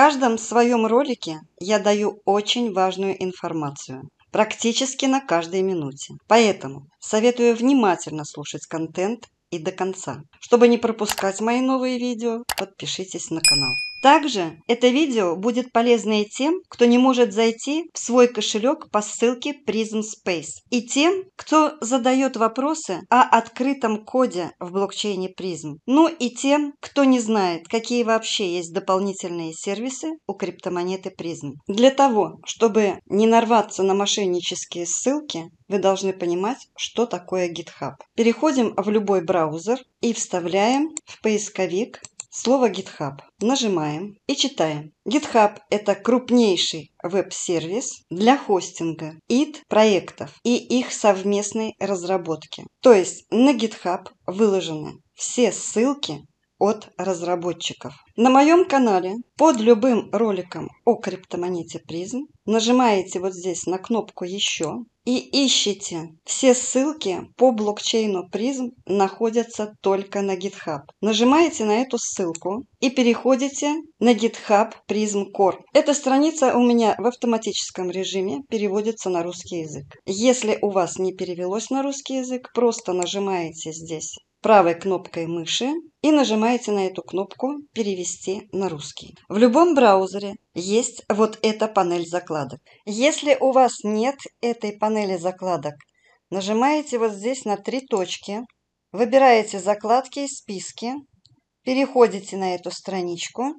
каждом своем ролике я даю очень важную информацию практически на каждой минуте. Поэтому советую внимательно слушать контент и до конца. Чтобы не пропускать мои новые видео, подпишитесь на канал. Также это видео будет полезно и тем, кто не может зайти в свой кошелек по ссылке Prism Space, и тем, кто задает вопросы о открытом коде в блокчейне Prism, ну и тем, кто не знает, какие вообще есть дополнительные сервисы у криптомонеты Prism. Для того, чтобы не нарваться на мошеннические ссылки, вы должны понимать, что такое GitHub. Переходим в любой браузер и вставляем в поисковик слово GitHub. Нажимаем и читаем. GitHub – это крупнейший веб-сервис для хостинга ид проектов и их совместной разработки. То есть на GitHub выложены все ссылки от разработчиков. На моем канале под любым роликом о криптомонете призм нажимаете вот здесь на кнопку «Еще» и ищите. Все ссылки по блокчейну призм находятся только на GitHub. Нажимаете на эту ссылку и переходите на GitHub Prism Core. Эта страница у меня в автоматическом режиме переводится на русский язык. Если у вас не перевелось на русский язык, просто нажимаете здесь правой кнопкой мыши и нажимаете на эту кнопку «Перевести на русский». В любом браузере есть вот эта панель закладок. Если у вас нет этой панели закладок, нажимаете вот здесь на три точки, выбираете закладки из списки, переходите на эту страничку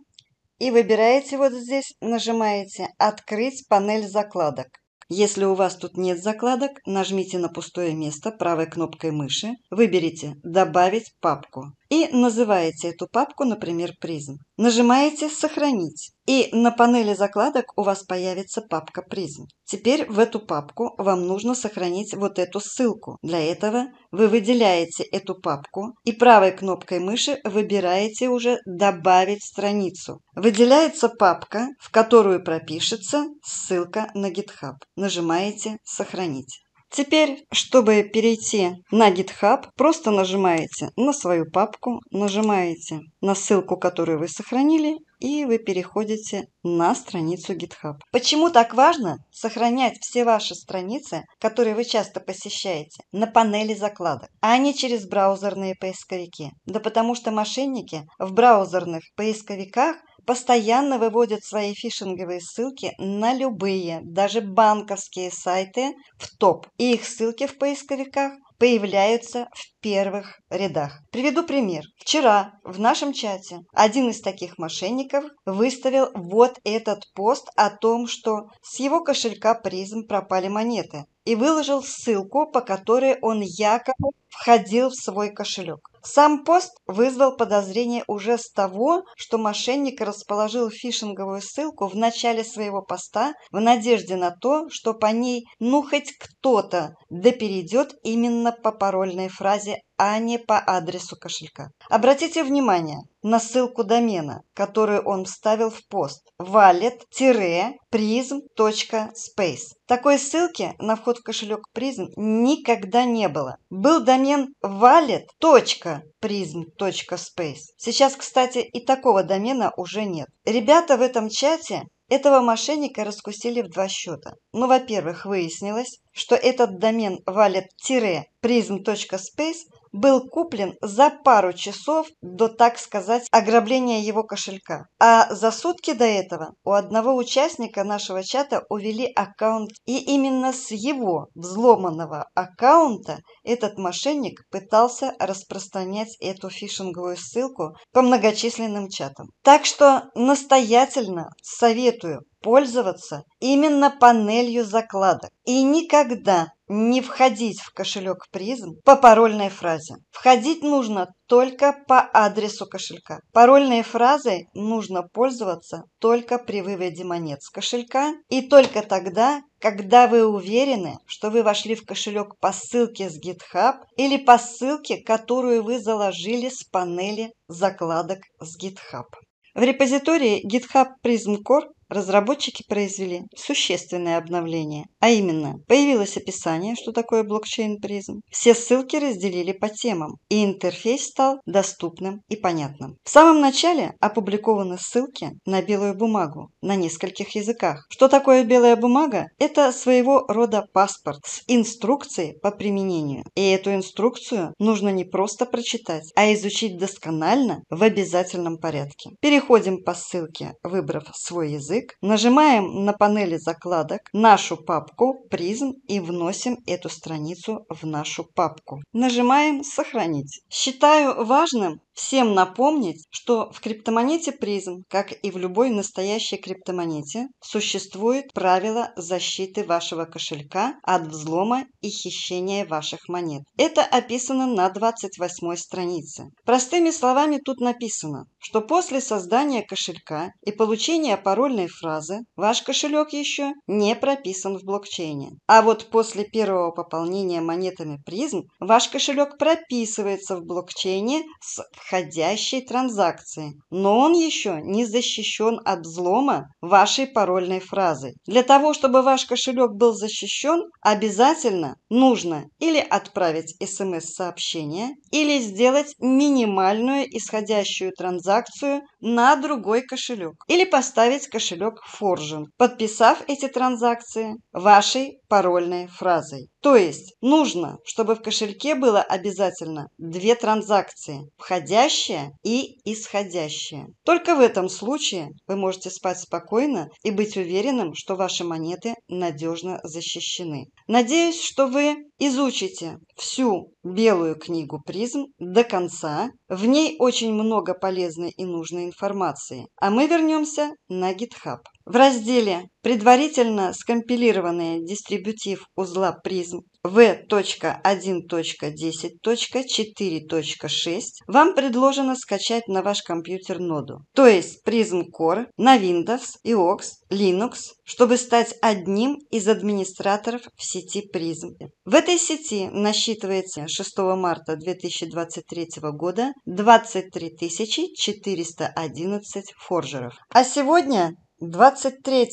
и выбираете вот здесь, нажимаете «Открыть панель закладок». Если у вас тут нет закладок, нажмите на пустое место правой кнопкой мыши, выберите «Добавить папку» и называете эту папку, например, «Призм». Нажимаете «Сохранить» и на панели закладок у вас появится папка «Призм». Теперь в эту папку вам нужно сохранить вот эту ссылку. Для этого вы выделяете эту папку и правой кнопкой мыши выбираете уже «Добавить страницу». Выделяется папка, в которую пропишется ссылка на GitHub. Нажимаете «Сохранить». Теперь, чтобы перейти на GitHub, просто нажимаете на свою папку, нажимаете на ссылку, которую вы сохранили, и вы переходите на страницу GitHub. Почему так важно сохранять все ваши страницы, которые вы часто посещаете, на панели закладок, а не через браузерные поисковики? Да потому что мошенники в браузерных поисковиках постоянно выводят свои фишинговые ссылки на любые, даже банковские сайты в топ. И их ссылки в поисковиках появляются в первых рядах. Приведу пример. Вчера в нашем чате один из таких мошенников выставил вот этот пост о том, что с его кошелька призм пропали монеты и выложил ссылку, по которой он якобы входил в свой кошелек. Сам пост вызвал подозрение уже с того, что мошенник расположил фишинговую ссылку в начале своего поста в надежде на то, что по ней ну хоть кто-то да перейдет именно по парольной фразе связи, а не по адресу кошелька. Обратите внимание на ссылку домена, которую он вставил в пост wallet-prism.space. Такой ссылки на вход в кошелек Prism никогда не было. Был домен wallet.prism.space. Сейчас, кстати, и такого домена уже нет. Ребята в этом чате этого мошенника раскусили в два счета. Ну, во-первых, выяснилось, что этот домен валет-prism.space был куплен за пару часов до, так сказать, ограбления его кошелька. А за сутки до этого у одного участника нашего чата увели аккаунт, и именно с его взломанного аккаунта этот мошенник пытался распространять эту фишинговую ссылку по многочисленным чатам. Так что настоятельно советую пользоваться именно панелью закладок и никогда не входить в кошелек призм по парольной фразе. Входить нужно только по адресу кошелька. Парольной фразой нужно пользоваться только при выводе монет с кошелька и только тогда, когда вы уверены, что вы вошли в кошелек по ссылке с GitHub или по ссылке, которую вы заложили с панели закладок с GitHub. В репозитории GitHub Prism Core разработчики произвели существенное обновление. А именно, появилось описание, что такое блокчейн призм. Все ссылки разделили по темам, и интерфейс стал доступным и понятным. В самом начале опубликованы ссылки на белую бумагу на нескольких языках. Что такое белая бумага? Это своего рода паспорт с инструкцией по применению. И эту инструкцию нужно не просто прочитать, а изучить досконально в обязательном порядке. Переходим по ссылке, выбрав свой язык, нажимаем на панели закладок нашу папку папку «Призм» и вносим эту страницу в нашу папку. Нажимаем «Сохранить». Считаю важным всем напомнить, что в криптомонете призм, как и в любой настоящей криптомонете, существует правило защиты вашего кошелька от взлома и хищения ваших монет. Это описано на 28 странице. Простыми словами тут написано, что после создания кошелька и получения парольной фразы ваш кошелек еще не прописан в блокчейне. А вот после первого пополнения монетами призм ваш кошелек прописывается в блокчейне с входящей транзакции, но он еще не защищен от взлома вашей парольной фразы. Для того, чтобы ваш кошелек был защищен, обязательно нужно или отправить смс-сообщение, или сделать минимальную исходящую транзакцию на другой кошелек, или поставить кошелек форжинг, подписав эти транзакции вашей парольной фразой. То есть нужно, чтобы в кошельке было обязательно две транзакции – входящая входящее и исходящее. Только в этом случае вы можете спать спокойно и быть уверенным, что ваши монеты надежно защищены. Надеюсь, что вы изучите всю белую книгу «Призм» до конца. В ней очень много полезной и нужной информации. А мы вернемся на GitHub. В разделе «Предварительно скомпилированный дистрибутив узла призм» v.1.10.4.6 вам предложено скачать на ваш компьютер ноду, то есть Prism Core на Windows, iOS, Linux, чтобы стать одним из администраторов в системе сети «Призм». В этой сети насчитывается 6 марта 2023 года 23 411 форжеров. А сегодня, 23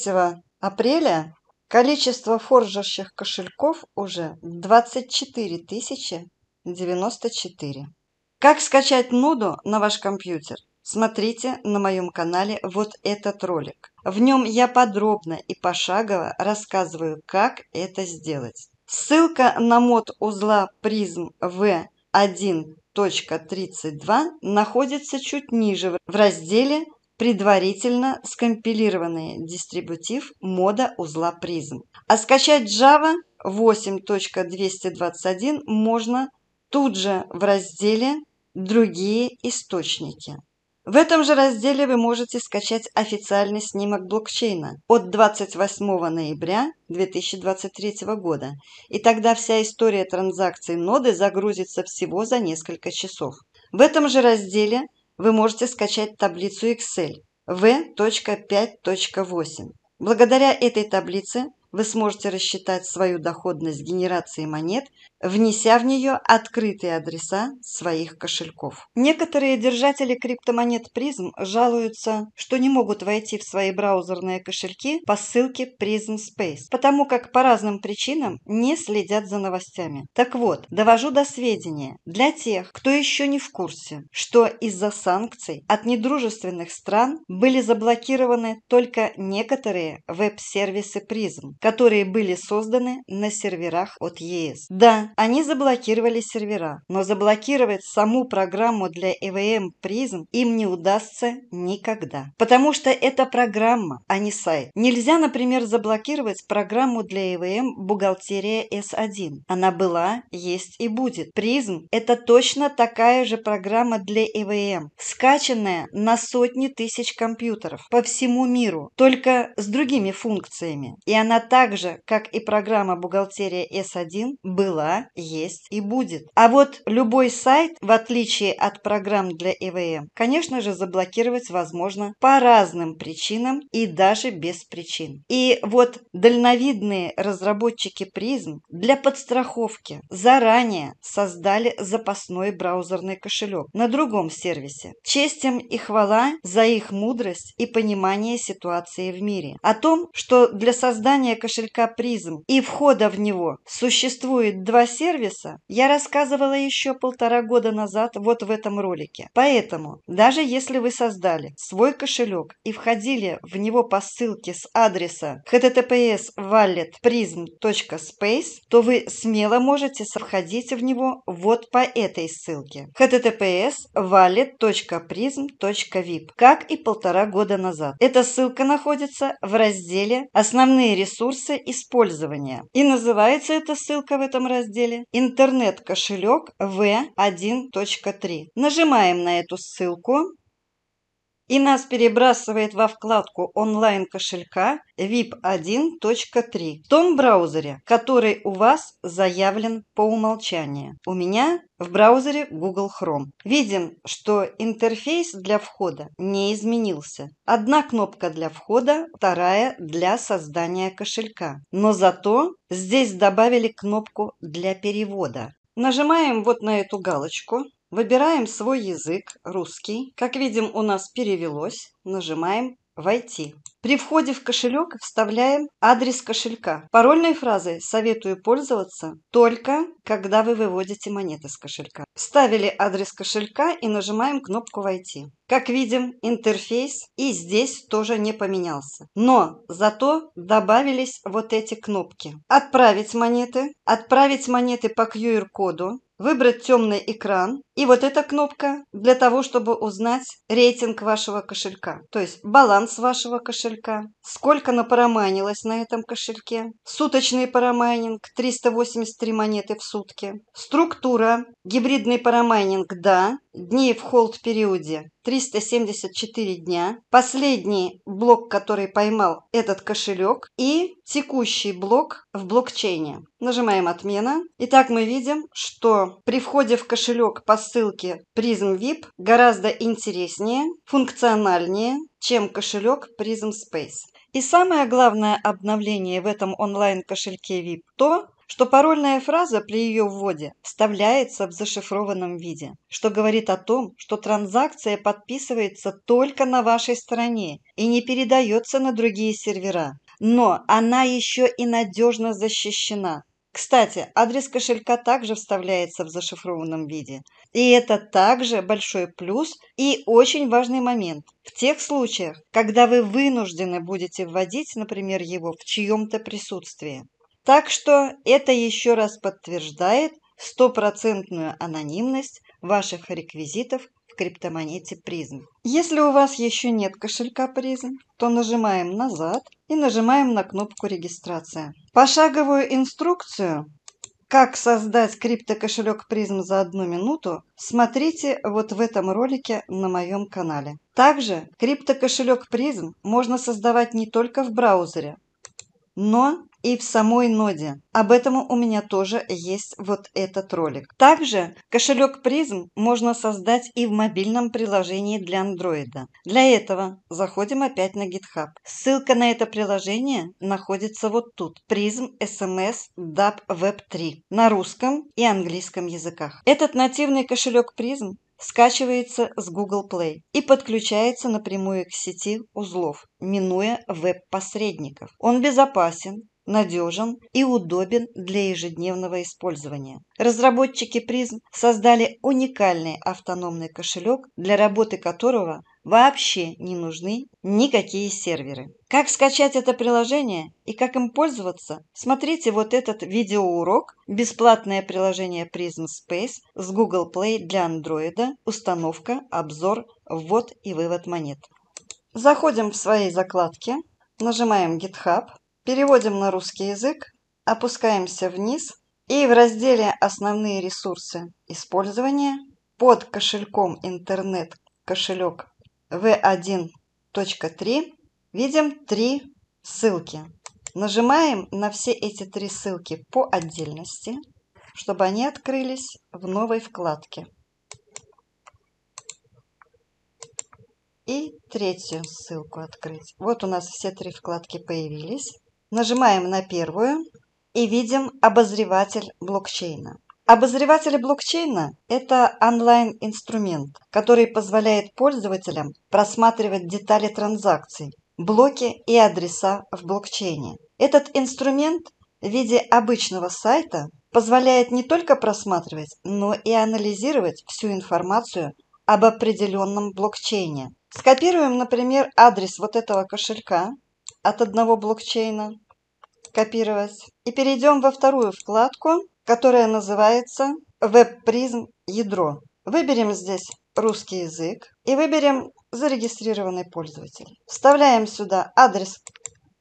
апреля, количество форжерских кошельков уже 24 094. Как скачать Нуду на ваш компьютер? Смотрите на моем канале вот этот ролик. В нем я подробно и пошагово рассказываю, как это сделать. Ссылка на мод узла призм В1.32 находится чуть ниже в разделе «Предварительно скомпилированный дистрибутив мода узла призм». А скачать Java 8.221 можно тут же в разделе «Другие источники». В этом же разделе вы можете скачать официальный снимок блокчейна от 28 ноября 2023 года, и тогда вся история транзакций ноды загрузится всего за несколько часов. В этом же разделе вы можете скачать таблицу Excel V.5.8. Благодаря этой таблице вы сможете рассчитать свою доходность генерации монет внеся в нее открытые адреса своих кошельков. Некоторые держатели криптомонет призм жалуются, что не могут войти в свои браузерные кошельки по ссылке Prism Space, потому как по разным причинам не следят за новостями. Так вот, довожу до сведения для тех, кто еще не в курсе, что из-за санкций от недружественных стран были заблокированы только некоторые веб-сервисы призм, которые были созданы на серверах от ЕС. Да, они заблокировали сервера, но заблокировать саму программу для EVM призм им не удастся никогда. Потому что это программа, а не сайт. Нельзя, например, заблокировать программу для EVM «Бухгалтерия S1». Она была, есть и будет. Призм – это точно такая же программа для EVM, скачанная на сотни тысяч компьютеров по всему миру, только с другими функциями. И она так же, как и программа «Бухгалтерия S1», была есть и будет. А вот любой сайт, в отличие от программ для ЭВМ, конечно же, заблокировать возможно по разным причинам и даже без причин. И вот дальновидные разработчики призм для подстраховки заранее создали запасной браузерный кошелек на другом сервисе. Честь им и хвала за их мудрость и понимание ситуации в мире. О том, что для создания кошелька призм и входа в него существует два сервиса я рассказывала еще полтора года назад вот в этом ролике. Поэтому, даже если вы создали свой кошелек и входили в него по ссылке с адреса https walletprism.space, то вы смело можете входить в него вот по этой ссылке https wallet.prism.vip, как и полтора года назад. Эта ссылка находится в разделе «Основные ресурсы использования» и называется эта ссылка в этом разделе разделе «Интернет-кошелек V1.3». Нажимаем на эту ссылку и нас перебрасывает во вкладку онлайн-кошелька VIP1.3 в том браузере, который у вас заявлен по умолчанию. У меня в браузере Google Chrome. Видим, что интерфейс для входа не изменился. Одна кнопка для входа, вторая для создания кошелька. Но зато здесь добавили кнопку для перевода. Нажимаем вот на эту галочку Выбираем свой язык, русский. Как видим, у нас перевелось. Нажимаем «Войти». При входе в кошелек вставляем адрес кошелька. Парольной фразой советую пользоваться только, когда вы выводите монеты с кошелька. Вставили адрес кошелька и нажимаем кнопку «Войти». Как видим, интерфейс и здесь тоже не поменялся. Но зато добавились вот эти кнопки. Отправить монеты, отправить монеты по QR-коду, выбрать темный экран и вот эта кнопка для того, чтобы узнать рейтинг вашего кошелька, то есть баланс вашего кошелька, сколько напараманилось на этом кошельке, суточный парамайнинг 383 монеты в сутки, структура Гибридный парамайнинг – да. Дни в холд-периоде – 374 дня. Последний блок, который поймал этот кошелек. И текущий блок в блокчейне. Нажимаем «Отмена». Итак, мы видим, что при входе в кошелек по ссылке Prism VIP гораздо интереснее, функциональнее, чем кошелек Prism Space. И самое главное обновление в этом онлайн-кошельке VIP – то, что парольная фраза при ее вводе вставляется в зашифрованном виде, что говорит о том, что транзакция подписывается только на вашей стороне и не передается на другие сервера. Но она еще и надежно защищена. Кстати, адрес кошелька также вставляется в зашифрованном виде. И это также большой плюс и очень важный момент. В тех случаях, когда вы вынуждены будете вводить, например, его в чьем-то присутствии. Так что это еще раз подтверждает стопроцентную анонимность ваших реквизитов в криптомонете призм. Если у вас еще нет кошелька призм, то нажимаем «Назад» и нажимаем на кнопку «Регистрация». Пошаговую инструкцию «Как создать криптокошелек призм за одну минуту» смотрите вот в этом ролике на моем канале. Также криптокошелек призм можно создавать не только в браузере, но и в самой ноде. Об этом у меня тоже есть вот этот ролик. Также кошелек призм можно создать и в мобильном приложении для андроида. Для этого заходим опять на GitHub. Ссылка на это приложение находится вот тут. Призм SMS DAP Web 3 на русском и английском языках. Этот нативный кошелек призм скачивается с Google Play и подключается напрямую к сети узлов, минуя веб-посредников. Он безопасен, надежен и удобен для ежедневного использования. Разработчики призм создали уникальный автономный кошелек, для работы которого вообще не нужны никакие серверы. Как скачать это приложение и как им пользоваться, смотрите вот этот видеоурок «Бесплатное приложение Prism Space» с Google Play для Android, установка, обзор, ввод и вывод монет. Заходим в свои закладки, нажимаем GitHub, Переводим на русский язык, опускаемся вниз и в разделе «Основные ресурсы использования» под кошельком «Интернет» кошелек V1.3 видим три ссылки. Нажимаем на все эти три ссылки по отдельности, чтобы они открылись в новой вкладке. И третью ссылку открыть. Вот у нас все три вкладки появились. Нажимаем на первую и видим обозреватель блокчейна. Обозреватель блокчейна – это онлайн-инструмент, который позволяет пользователям просматривать детали транзакций, блоки и адреса в блокчейне. Этот инструмент в виде обычного сайта позволяет не только просматривать, но и анализировать всю информацию об определенном блокчейне. Скопируем, например, адрес вот этого кошелька от одного блокчейна копировать. И перейдем во вторую вкладку, которая называется «Веб-призм ядро». Выберем здесь русский язык и выберем «Зарегистрированный пользователь». Вставляем сюда адрес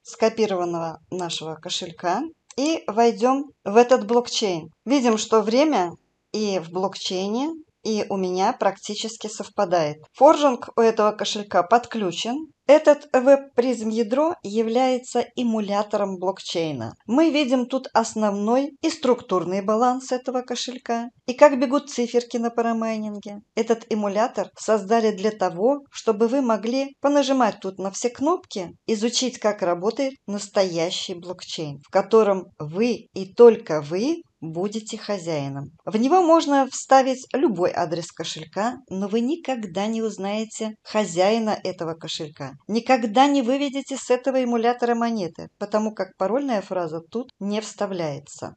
скопированного нашего кошелька и войдем в этот блокчейн. Видим, что время и в блокчейне, и у меня практически совпадает. Форжинг у этого кошелька подключен, этот веб-призм ядро является эмулятором блокчейна. Мы видим тут основной и структурный баланс этого кошелька и как бегут циферки на парамайнинге. Этот эмулятор создали для того, чтобы вы могли понажимать тут на все кнопки, изучить, как работает настоящий блокчейн, в котором вы и только вы будете хозяином. В него можно вставить любой адрес кошелька, но вы никогда не узнаете хозяина этого кошелька. Никогда не выведете с этого эмулятора монеты, потому как парольная фраза тут не вставляется.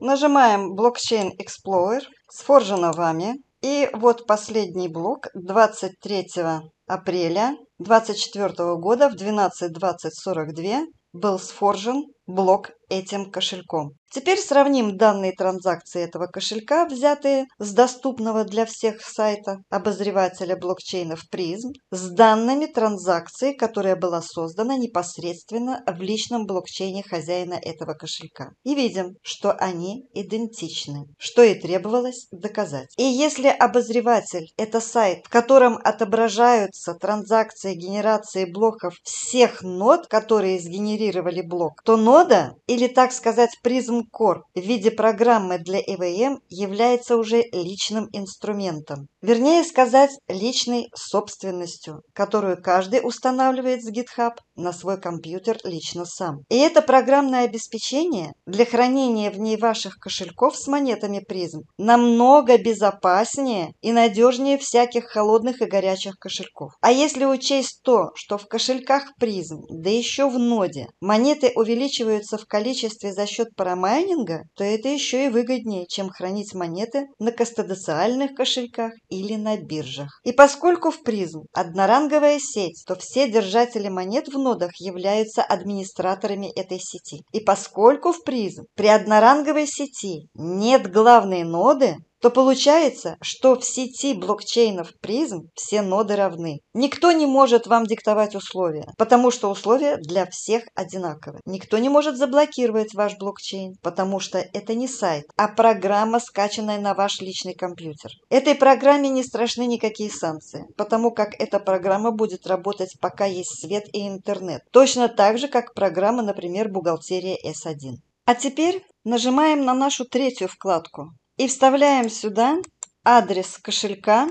Нажимаем блокчейн Explorer, сфоржено вами. И вот последний блок 23 апреля 2024 года в 12.20.42 был сфоржен блок этим кошельком. Теперь сравним данные транзакции этого кошелька, взятые с доступного для всех сайта обозревателя блокчейнов призм, с данными транзакции, которая была создана непосредственно в личном блокчейне хозяина этого кошелька. И видим, что они идентичны, что и требовалось доказать. И если обозреватель – это сайт, в котором отображаются транзакции генерации блоков всех нод, которые сгенерировали блок, то нода – и или, так сказать, призм Кор в виде программы для ЭВМ является уже личным инструментом. Вернее сказать, личной собственностью, которую каждый устанавливает с GitHub на свой компьютер лично сам. И это программное обеспечение для хранения в ней ваших кошельков с монетами призм намного безопаснее и надежнее всяких холодных и горячих кошельков. А если учесть то, что в кошельках призм, да еще в ноде, монеты увеличиваются в количестве количестве за счет парамайнинга, то это еще и выгоднее, чем хранить монеты на кастодациальных кошельках или на биржах. И поскольку в призм одноранговая сеть, то все держатели монет в нодах являются администраторами этой сети. И поскольку в призм при одноранговой сети нет главной ноды, то получается, что в сети блокчейнов призм все ноды равны. Никто не может вам диктовать условия, потому что условия для всех одинаковы. Никто не может заблокировать ваш блокчейн, потому что это не сайт, а программа, скачанная на ваш личный компьютер. Этой программе не страшны никакие санкции, потому как эта программа будет работать, пока есть свет и интернет. Точно так же, как программа, например, «Бухгалтерия S1». А теперь нажимаем на нашу третью вкладку и вставляем сюда адрес кошелька,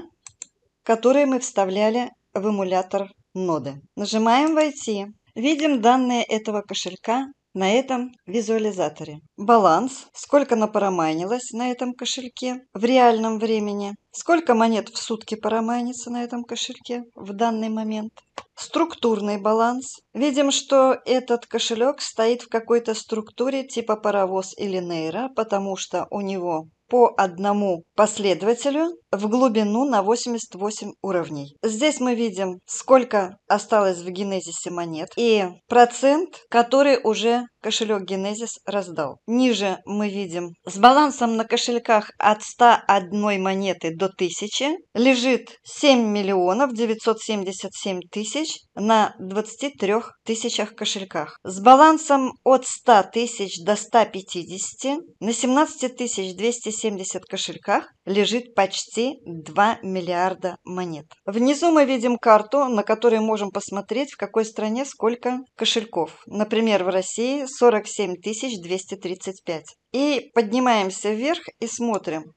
который мы вставляли в эмулятор ноды. Нажимаем «Войти». Видим данные этого кошелька на этом визуализаторе. Баланс, сколько напарамайнилось на этом кошельке в реальном времени, сколько монет в сутки парамайнится на этом кошельке в данный момент. Структурный баланс. Видим, что этот кошелек стоит в какой-то структуре типа паровоз или нейра, потому что у него по одному последователю в глубину на 88 уровней. Здесь мы видим, сколько осталось в генезисе монет и процент, который уже кошелек Генезис раздал. Ниже мы видим, с балансом на кошельках от 101 монеты до 1000 лежит 7 миллионов 977 тысяч на 23 тысячах кошельках. С балансом от 100 тысяч до 150 на 17 270 кошельках лежит почти рублей 2 миллиарда монет. Внизу мы видим карту, на которой можем посмотреть, в какой стране сколько кошельков. Например, в России 47 235. И поднимаемся вверх и смотрим,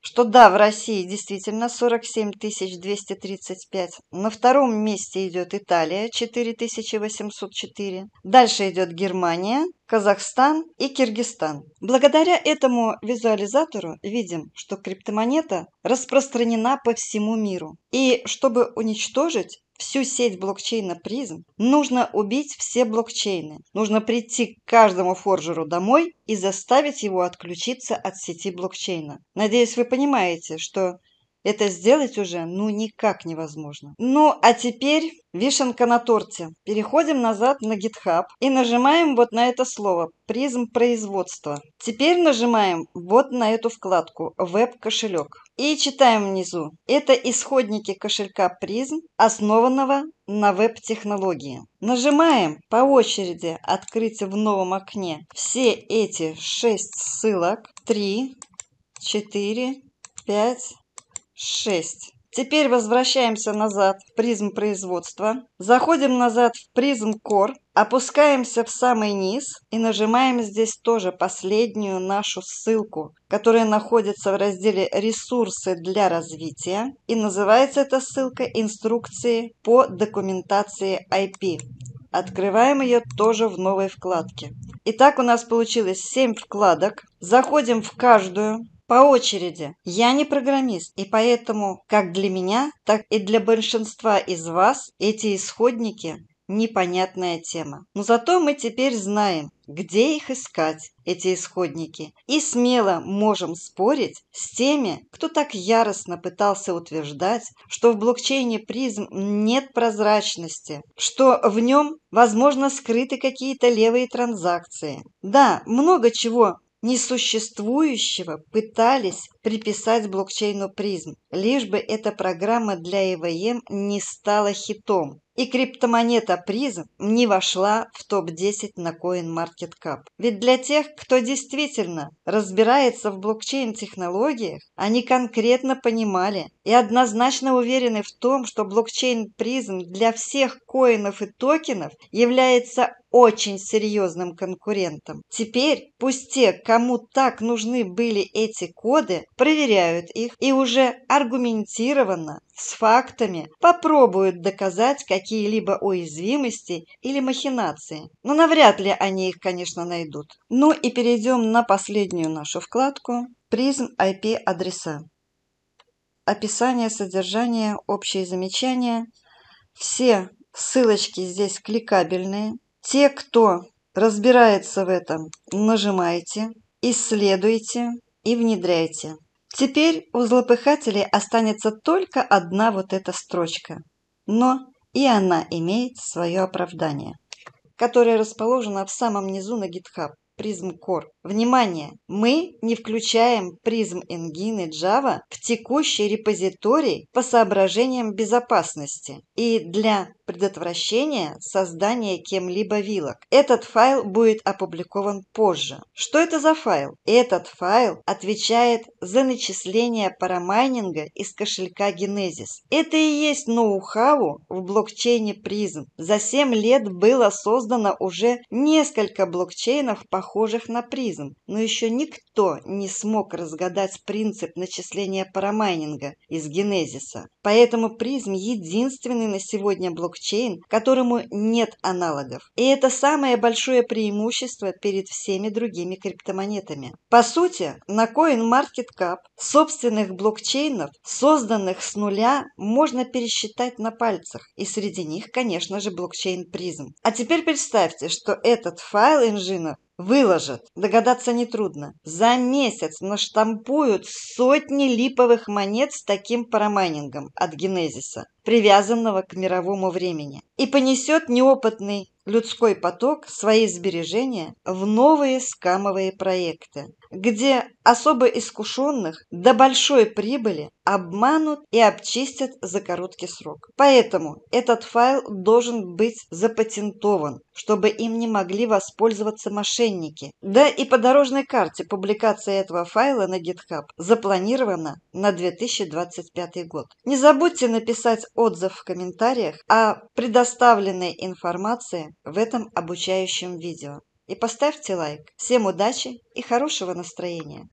что да, в России действительно 47 235. На втором месте идет Италия 4804. Дальше идет Германия, Казахстан и Киргизстан. Благодаря этому визуализатору видим, что криптомонета распространена по всему миру. И чтобы уничтожить всю сеть блокчейна призм, нужно убить все блокчейны. Нужно прийти к каждому форжеру домой и заставить его отключиться от сети блокчейна. Надеюсь, вы понимаете, что это сделать уже ну никак невозможно. Ну а теперь вишенка на торте. Переходим назад на GitHub и нажимаем вот на это слово «Призм производства». Теперь нажимаем вот на эту вкладку «Веб-кошелек». И читаем внизу. Это исходники кошелька призм, основанного на веб-технологии. Нажимаем по очереди открыть в новом окне все эти шесть ссылок. три, четыре, пять. 6. Теперь возвращаемся назад в призм производства, заходим назад в призм Кор. опускаемся в самый низ и нажимаем здесь тоже последнюю нашу ссылку, которая находится в разделе «Ресурсы для развития» и называется эта ссылка «Инструкции по документации IP». Открываем ее тоже в новой вкладке. Итак, у нас получилось 7 вкладок. Заходим в каждую, по очереди. Я не программист, и поэтому как для меня, так и для большинства из вас эти исходники непонятная тема. Но зато мы теперь знаем, где их искать, эти исходники, и смело можем спорить с теми, кто так яростно пытался утверждать, что в блокчейне призм нет прозрачности, что в нем, возможно, скрыты какие-то левые транзакции. Да, много чего несуществующего пытались приписать блокчейну призм, лишь бы эта программа для ЭВМ не стала хитом. И криптомонета призм не вошла в топ-10 на CoinMarketCap. Ведь для тех, кто действительно разбирается в блокчейн-технологиях, они конкретно понимали и однозначно уверены в том, что блокчейн призм для всех коинов и токенов является очень серьезным конкурентом. Теперь пусть те, кому так нужны были эти коды, проверяют их и уже аргументированно с фактами попробуют доказать какие-либо уязвимости или махинации. Но навряд ли они их, конечно, найдут. Ну и перейдем на последнюю нашу вкладку «Призм IP-адреса». Описание содержания, общие замечания. Все ссылочки здесь кликабельные. Те, кто разбирается в этом, нажимайте, исследуйте и внедряйте. Теперь у злопыхателей останется только одна вот эта строчка. Но и она имеет свое оправдание, которое расположено в самом низу на GitHub, Prism Core. Внимание! Мы не включаем призм Engine Java в текущий репозиторий по соображениям безопасности и для предотвращения создания кем-либо вилок. Этот файл будет опубликован позже. Что это за файл? Этот файл отвечает за начисление парамайнинга из кошелька Genesis. Это и есть ноу-хау в блокчейне призм. За 7 лет было создано уже несколько блокчейнов, похожих на призм катаклизм, но еще никто не смог разгадать принцип начисления парамайнинга из генезиса. Поэтому призм – единственный на сегодня блокчейн, которому нет аналогов. И это самое большое преимущество перед всеми другими криптомонетами. По сути, на CoinMarketCap собственных блокчейнов, созданных с нуля, можно пересчитать на пальцах. И среди них, конечно же, блокчейн призм. А теперь представьте, что этот файл инжина Выложат, догадаться нетрудно. За месяц наштампуют сотни липовых монет с таким промайнингом от генезиса привязанного к мировому времени, и понесет неопытный людской поток свои сбережения в новые скамовые проекты, где особо искушенных до большой прибыли обманут и обчистят за короткий срок. Поэтому этот файл должен быть запатентован, чтобы им не могли воспользоваться мошенники. Да и по дорожной карте публикация этого файла на GitHub запланирована на 2025 год. Не забудьте написать отзыв в комментариях о предоставленной информации в этом обучающем видео. И поставьте лайк. Всем удачи и хорошего настроения!